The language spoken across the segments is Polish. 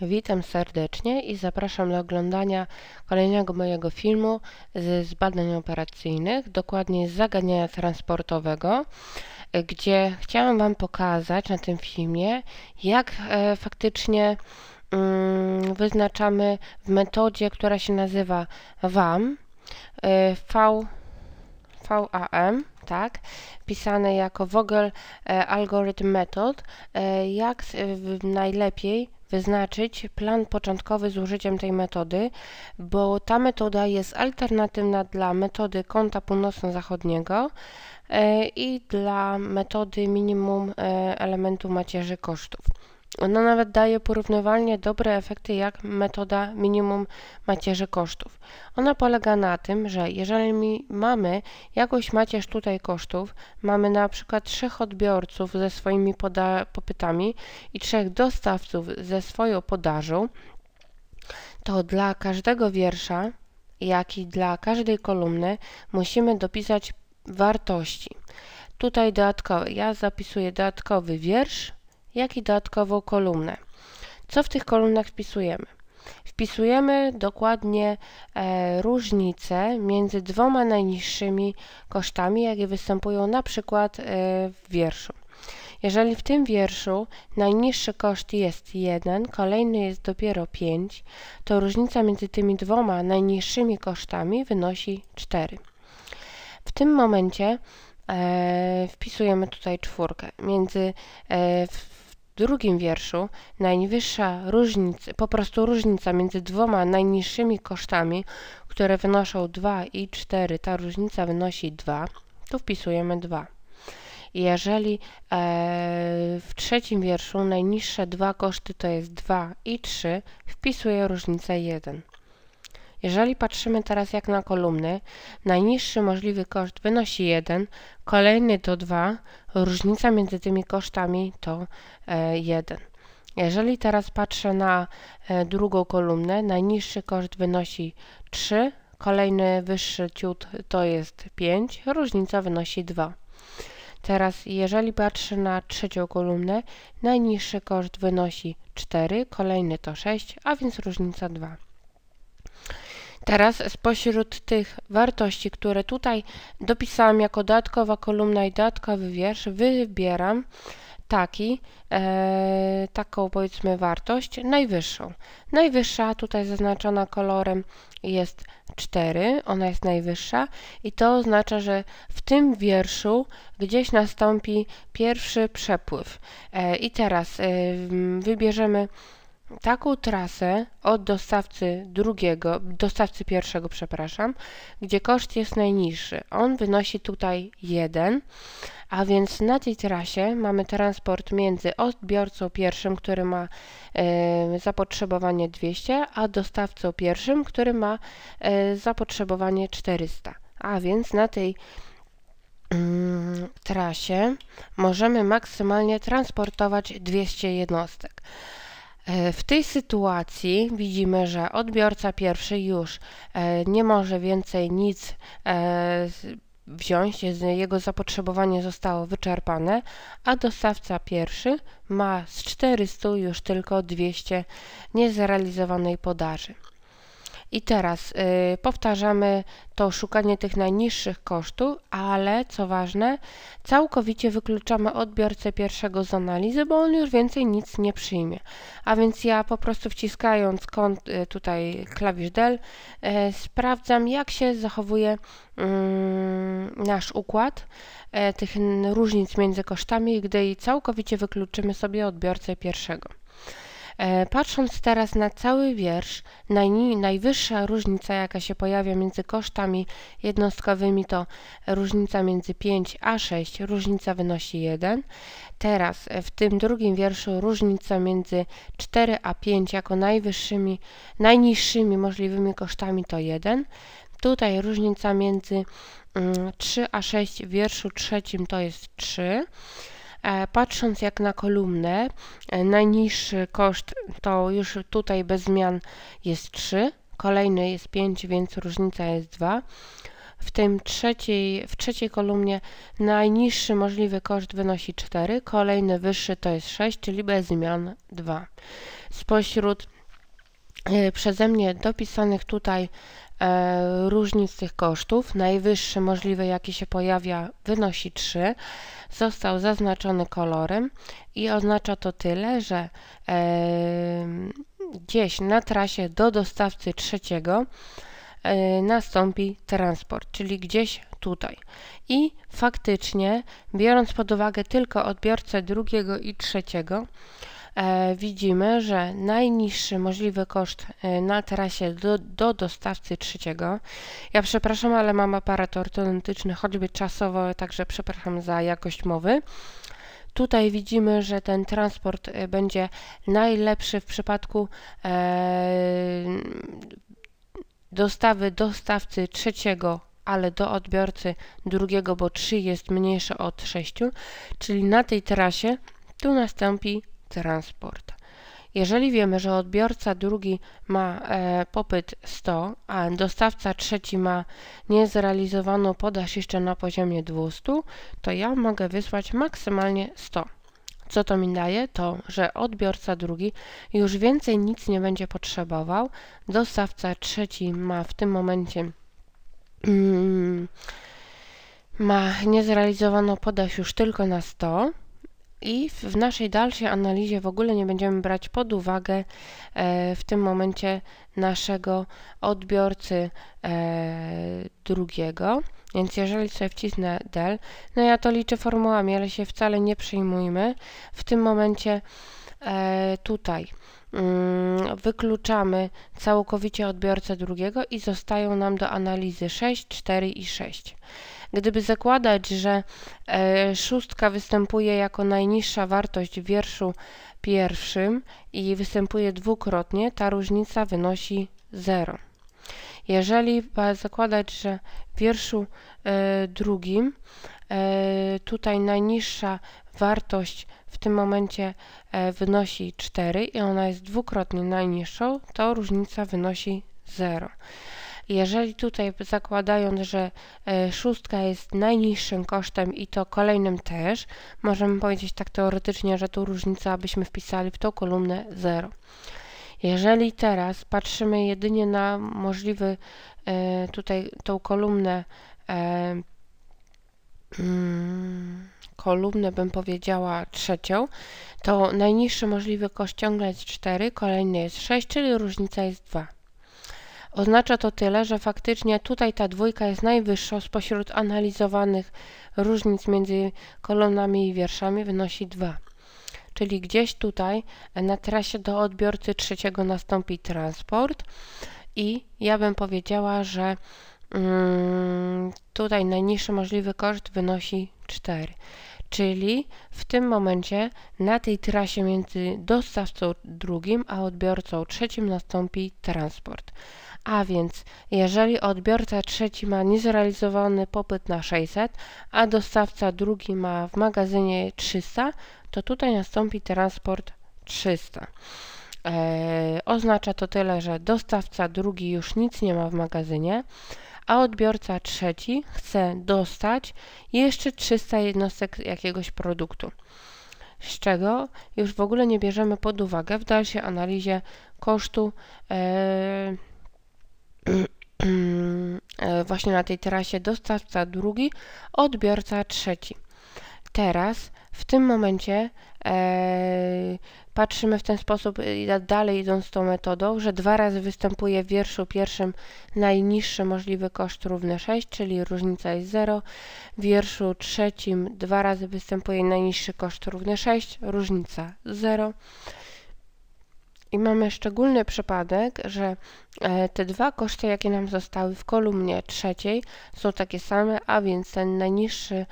Witam serdecznie i zapraszam do oglądania kolejnego mojego filmu z, z badań operacyjnych, dokładnie z zagadnienia transportowego, gdzie chciałam Wam pokazać na tym filmie, jak e, faktycznie mm, wyznaczamy w metodzie, która się nazywa VAM, e, V, VAM, tak, pisane jako Vogel e, Algorithm Method, e, jak e, najlepiej wyznaczyć plan początkowy z użyciem tej metody, bo ta metoda jest alternatywna dla metody kąta północno-zachodniego e, i dla metody minimum e, elementu macierzy kosztów. Ona nawet daje porównywalnie dobre efekty jak metoda minimum macierzy kosztów. Ona polega na tym, że jeżeli mamy jakąś macierz tutaj kosztów, mamy na przykład trzech odbiorców ze swoimi popytami i trzech dostawców ze swoją podażą, to dla każdego wiersza, jak i dla każdej kolumny musimy dopisać wartości. Tutaj dodatkowe. Ja zapisuję dodatkowy wiersz jak i dodatkową kolumnę. Co w tych kolumnach wpisujemy? Wpisujemy dokładnie e, różnice między dwoma najniższymi kosztami, jakie występują na przykład e, w wierszu. Jeżeli w tym wierszu najniższy koszt jest 1, kolejny jest dopiero 5, to różnica między tymi dwoma najniższymi kosztami wynosi 4. W tym momencie e, wpisujemy tutaj czwórkę. Między e, w, drugim wierszu najwyższa różnica, po prostu różnica między dwoma najniższymi kosztami, które wynoszą 2 i 4, ta różnica wynosi 2, tu wpisujemy 2. Jeżeli e, w trzecim wierszu najniższe dwa koszty to jest 2 i 3, wpisuję różnicę 1. Jeżeli patrzymy teraz jak na kolumny, najniższy możliwy koszt wynosi 1, kolejny to 2, różnica między tymi kosztami to 1. E, jeżeli teraz patrzę na e, drugą kolumnę, najniższy koszt wynosi 3, kolejny wyższy ciut to jest 5, różnica wynosi 2. Teraz jeżeli patrzę na trzecią kolumnę, najniższy koszt wynosi 4, kolejny to 6, a więc różnica 2. Teraz spośród tych wartości, które tutaj dopisałam jako dodatkowa kolumna i dodatkowy wiersz, wybieram taki, e, taką powiedzmy wartość najwyższą. Najwyższa tutaj zaznaczona kolorem jest 4, ona jest najwyższa i to oznacza, że w tym wierszu gdzieś nastąpi pierwszy przepływ. E, I teraz e, wybierzemy taką trasę od dostawcy drugiego, dostawcy pierwszego, przepraszam, gdzie koszt jest najniższy. On wynosi tutaj 1, a więc na tej trasie mamy transport między odbiorcą pierwszym, który ma e, zapotrzebowanie 200, a dostawcą pierwszym, który ma e, zapotrzebowanie 400. A więc na tej mm, trasie możemy maksymalnie transportować 200 jednostek. E, w tej sytuacji widzimy, że odbiorca pierwszy już e, nie może więcej nic e, wziąć, jego zapotrzebowanie zostało wyczerpane, a dostawca pierwszy ma z 400 już tylko 200 niezrealizowanej podaży. I teraz y, powtarzamy to szukanie tych najniższych kosztów, ale co ważne, całkowicie wykluczamy odbiorcę pierwszego z analizy, bo on już więcej nic nie przyjmie. A więc ja po prostu wciskając kont, y, tutaj klawisz del, y, sprawdzam jak się zachowuje mm, nasz układ y, tych różnic między kosztami, gdy całkowicie wykluczymy sobie odbiorcę pierwszego. E, patrząc teraz na cały wiersz, najwyższa różnica, jaka się pojawia między kosztami jednostkowymi, to różnica między 5 a 6, różnica wynosi 1. Teraz e, w tym drugim wierszu różnica między 4 a 5 jako najwyższymi, najniższymi możliwymi kosztami to 1. Tutaj różnica między 3 mm, a 6 w wierszu trzecim to jest 3. E, patrząc jak na kolumnę, e, najniższy koszt to już tutaj bez zmian jest 3, kolejny jest 5, więc różnica jest 2. W, tym trzeciej, w trzeciej kolumnie najniższy możliwy koszt wynosi 4, kolejny wyższy to jest 6, czyli bez zmian 2. Spośród Y, przeze mnie dopisanych tutaj e, różnic tych kosztów, najwyższy możliwy jaki się pojawia wynosi 3, został zaznaczony kolorem i oznacza to tyle, że e, gdzieś na trasie do dostawcy trzeciego e, nastąpi transport, czyli gdzieś tutaj. I faktycznie, biorąc pod uwagę tylko odbiorcę drugiego i trzeciego, E, widzimy, że najniższy możliwy koszt e, na trasie do, do dostawcy trzeciego. Ja przepraszam, ale mam aparat ortodontyczny, choćby czasowo, także przepraszam za jakość mowy. Tutaj widzimy, że ten transport e, będzie najlepszy w przypadku dostawy dostawcy trzeciego ale do odbiorcy drugiego, bo 3 jest mniejsze od 6, czyli na tej trasie tu nastąpi transport. Jeżeli wiemy, że odbiorca drugi ma e, popyt 100, a dostawca trzeci ma niezrealizowaną podaż jeszcze na poziomie 200, to ja mogę wysłać maksymalnie 100. Co to mi daje? To, że odbiorca drugi już więcej nic nie będzie potrzebował, dostawca trzeci ma w tym momencie mm, ma niezrealizowaną podaż już tylko na 100, i w naszej dalszej analizie w ogóle nie będziemy brać pod uwagę e, w tym momencie naszego odbiorcy e, drugiego. Więc jeżeli sobie wcisnę del, no ja to liczę formułami, ale się wcale nie przejmujmy. W tym momencie e, tutaj Mm, wykluczamy całkowicie odbiorcę drugiego i zostają nam do analizy 6, 4 i 6. Gdyby zakładać, że e, szóstka występuje jako najniższa wartość w wierszu pierwszym i występuje dwukrotnie, ta różnica wynosi 0. Jeżeli zakładać, że w wierszu e, drugim e, tutaj najniższa wartość w tym momencie e, wynosi 4 i ona jest dwukrotnie najniższą, to różnica wynosi 0. Jeżeli tutaj zakładając, że e, szóstka jest najniższym kosztem i to kolejnym też, możemy powiedzieć tak teoretycznie, że tu różnica byśmy wpisali w tą kolumnę 0. Jeżeli teraz patrzymy jedynie na możliwy e, tutaj tą kolumnę Mm, kolumnę bym powiedziała trzecią, to najniższy możliwy koszt ciągle jest 4, kolejny jest 6, czyli różnica jest 2. Oznacza to tyle, że faktycznie tutaj ta dwójka jest najwyższa spośród analizowanych różnic między kolumnami i wierszami, wynosi 2. Czyli gdzieś tutaj na trasie do odbiorcy trzeciego nastąpi transport i ja bym powiedziała, że Mm, tutaj najniższy możliwy koszt wynosi 4. Czyli w tym momencie na tej trasie między dostawcą drugim a odbiorcą trzecim nastąpi transport. A więc jeżeli odbiorca trzeci ma niezrealizowany popyt na 600, a dostawca drugi ma w magazynie 300, to tutaj nastąpi transport 300. Eee, oznacza to tyle, że dostawca drugi już nic nie ma w magazynie, a odbiorca trzeci chce dostać jeszcze 300 jednostek jakiegoś produktu. Z czego już w ogóle nie bierzemy pod uwagę w dalszej analizie kosztu e, e, właśnie na tej trasie dostawca drugi, odbiorca trzeci. Teraz w tym momencie e, patrzymy w ten sposób, dalej idąc tą metodą, że dwa razy występuje w wierszu pierwszym najniższy możliwy koszt równy 6, czyli różnica jest 0. W wierszu trzecim dwa razy występuje najniższy koszt równy 6, różnica 0. I mamy szczególny przypadek, że e, te dwa koszty, jakie nam zostały w kolumnie trzeciej, są takie same, a więc ten najniższy,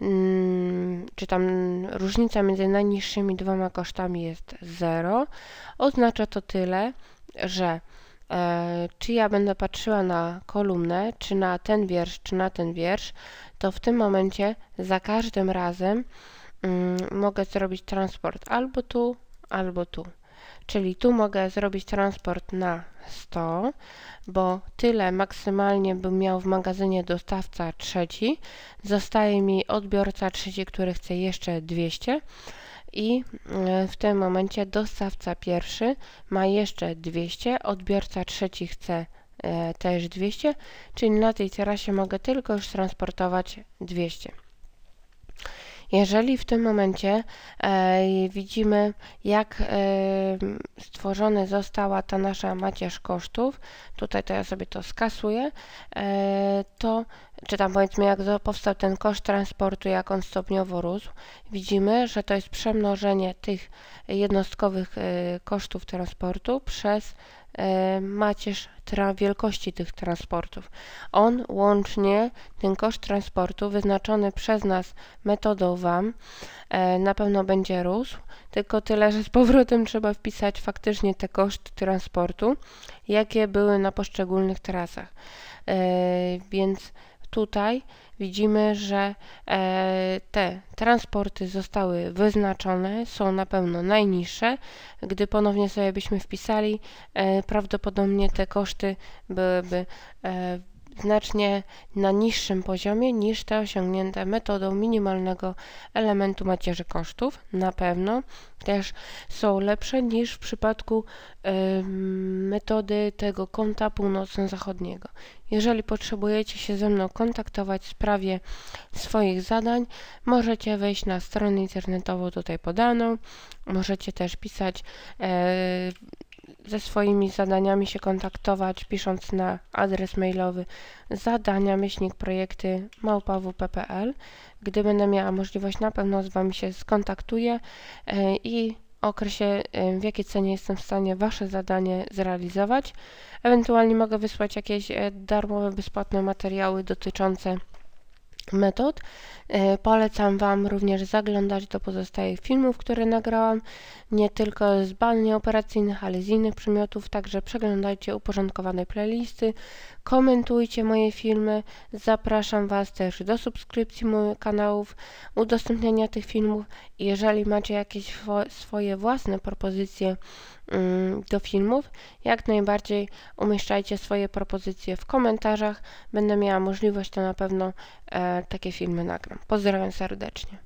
mm, czy tam różnica między najniższymi dwoma kosztami jest 0. Oznacza to tyle, że e, czy ja będę patrzyła na kolumnę, czy na ten wiersz, czy na ten wiersz, to w tym momencie za każdym razem mm, mogę zrobić transport albo tu, albo tu. Czyli tu mogę zrobić transport na 100, bo tyle maksymalnie bym miał w magazynie dostawca trzeci. Zostaje mi odbiorca trzeci, który chce jeszcze 200 i e, w tym momencie dostawca pierwszy ma jeszcze 200, odbiorca trzeci chce e, też 200, czyli na tej terasie mogę tylko już transportować 200. Jeżeli w tym momencie e, widzimy, jak e, stworzona została ta nasza macierz kosztów, tutaj to ja sobie to skasuję, e, to czy tam powiedzmy jak powstał ten koszt transportu, jak on stopniowo rósł, widzimy, że to jest przemnożenie tych jednostkowych e, kosztów transportu przez e, macierz wielkości tych transportów. On łącznie, ten koszt transportu wyznaczony przez nas metodą WAM e, na pewno będzie rósł, tylko tyle, że z powrotem trzeba wpisać faktycznie te koszty transportu, jakie były na poszczególnych trasach. Więc tutaj widzimy, że e, te transporty zostały wyznaczone, są na pewno najniższe. Gdy ponownie sobie byśmy wpisali, e, prawdopodobnie te koszty byłyby e, znacznie na niższym poziomie niż te osiągnięte metodą minimalnego elementu macierzy kosztów. Na pewno też są lepsze niż w przypadku metody tego kąta północno-zachodniego. Jeżeli potrzebujecie się ze mną kontaktować w sprawie swoich zadań, możecie wejść na stronę internetową tutaj podaną. Możecie też pisać e, ze swoimi zadaniami się kontaktować, pisząc na adres mailowy zadania myślnik projekty małpawp.pl. Gdy będę miała możliwość, na pewno z Wami się skontaktuję e, i określę, e, w jakiej cenie jestem w stanie Wasze zadanie zrealizować. Ewentualnie mogę wysłać jakieś e, darmowe, bezpłatne materiały dotyczące metod. E, polecam Wam również zaglądać do pozostałych filmów, które nagrałam, nie tylko z bal operacyjnych, ale z innych przymiotów, także przeglądajcie uporządkowane playlisty, komentujcie moje filmy, zapraszam Was też do subskrypcji moich kanałów, udostępniania tych filmów. Jeżeli macie jakieś swoje własne propozycje Y, do filmów, jak najbardziej umieszczajcie swoje propozycje w komentarzach. Będę miała możliwość, to na pewno e, takie filmy nagram. Pozdrawiam serdecznie.